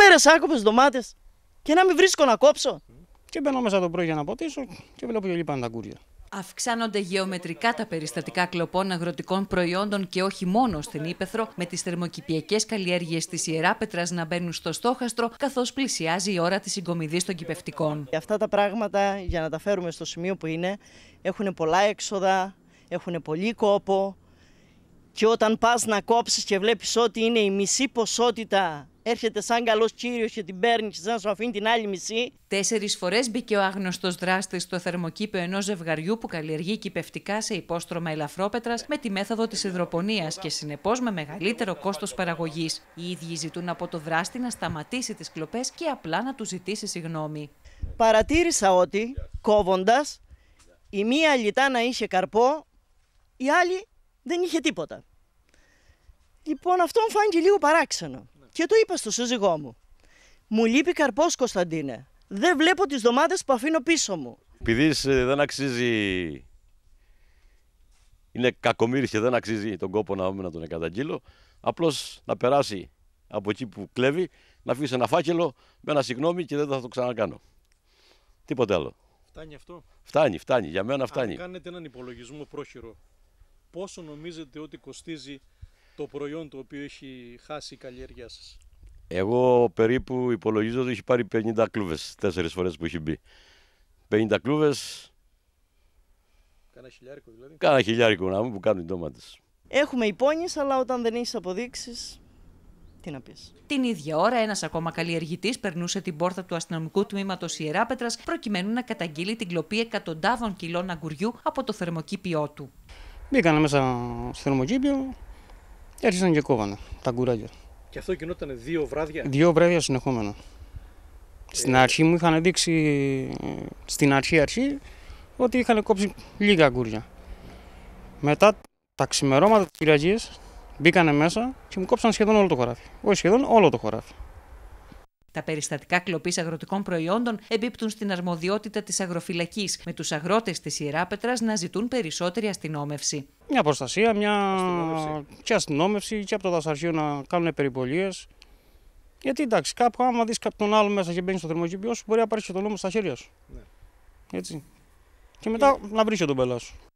μέρες άκοπες ντομάτες και να μην βρίσκω να κόψω. Και μπαίνω μέσα το πρωί για να ποτίσω και βλέπω και λείπαν τα κούρια. Αυξάνονται γεωμετρικά τα περιστατικά κλοπών αγροτικών προϊόντων και όχι μόνο στην Ήπεθρο, με τις θερμοκηπιακές καλλιέργειες της Ιεράπετρα να μπαίνουν στο στόχαστρο, καθώς πλησιάζει η ώρα της συγκομιδής των κυπευτικών. Αυτά τα πράγματα, για να τα φέρουμε στο σημείο που είναι, έχουν πολλά έξοδα, έχουν πολύ κόπο. Και όταν πας να κόψεις και βλέπεις ότι είναι η μισή ποσότητα έρχεται σαν καλός κύριος και την παίρνεις και σαν σου αφήνει την άλλη μισή. Τέσσερις φορές μπήκε ο άγνωστος δράστης στο θερμοκήπιο ενός ζευγαριού που καλλιεργεί κυπευτικά σε υπόστρωμα ελαφρόπετρας με τη μέθοδο της υδροπονίας και συνεπώς με μεγαλύτερο κόστος παραγωγής. Οι ίδιοι ζητούν από το δράστη να σταματήσει τις κλοπές και απλά να του ζητήσει συγγνώμη. Παρατήρησα ότι κόβοντας η μία λιτά να είχε καρπό, η άλλη δεν είχε τίποτα. Λοιπόν, αυτό μου φάνηκε λίγο παράξενο. Και το είπα στο σύζυγό μου. Μου λείπει καρπός, Κωνσταντίνε. Δεν βλέπω τις δομάδε που αφήνω πίσω μου. Επειδή ε, δεν αξίζει. Είναι κακομίρι και δεν αξίζει τον κόπο να, να τον καταγγείλω. Απλώς να περάσει από εκεί που κλέβει, να αφήσει ένα φάκελο με ένα συγγνώμη και δεν θα το ξανακάνω. Τίποτε άλλο. Φτάνει αυτό. Φτάνει, φτάνει. Για μένα φτάνει. Αν κάνετε έναν υπολογισμό πρόχειρο, πόσο νομίζετε ότι κοστίζει το προϊόν το οποίο έχει χάσει η καλλιέργειά Εγώ περίπου υπολογίζω ότι έχει πάρει 50 κλούβες, τέσσερις φορές που έχει μπει. 50 κλούβες... Κάνα χιλιάρικο δηλαδή. Κάνα χιλιάρικο να μου που κάνουν οι ντόματες. Έχουμε υπόνοιες, αλλά όταν δεν έχεις αποδείξεις, τι να πεις. Την ίδια ώρα, ένας ακόμα καλλιεργητής περνούσε την πόρτα του αστυνομικού τμήματος Ιεράπετρας προκειμένου να καταγγείλει την κλοπή εκατοντάδων κιλών αγκουριού από το θερμοκήπιό του. Μπήκανε μέσα στο θερμοκήπιο, Έρχισαν και κόβανε τα κουράγια. Και αυτό γινόταν δύο βράδια. Δύο βράδια συνεχόμενα. Στην ε. αρχή μου είχαν δείξει, στην αρχή αρχή, ότι είχαν κόψει λίγα κούρια. Μετά τα ξημερώματα της Κυριακής μπήκανε μέσα και μου κόψαν σχεδόν όλο το χωράφι. Όχι σχεδόν όλο το χωράφι. Τα περιστατικά κλοπής αγροτικών προϊόντων εμπίπτουν στην αρμοδιότητα της αγροφυλακής με τους αγρότες της ιεράπετρας να ζητούν περισσότερη αστυνόμευση. Μια προστασία, μια αστυνόμευση. και αστυνόμευση και από το δασαρχείο να κάνουν περιπολιέ. Γιατί εντάξει, κάπου άμα δεις κάποιον άλλο μέσα και μπαίνεις στο θερμοκήπιο μπορεί να πάρεις και το νόμο στα χέρια σου. Ναι. Έτσι. Και μετά να βρεις τον πελά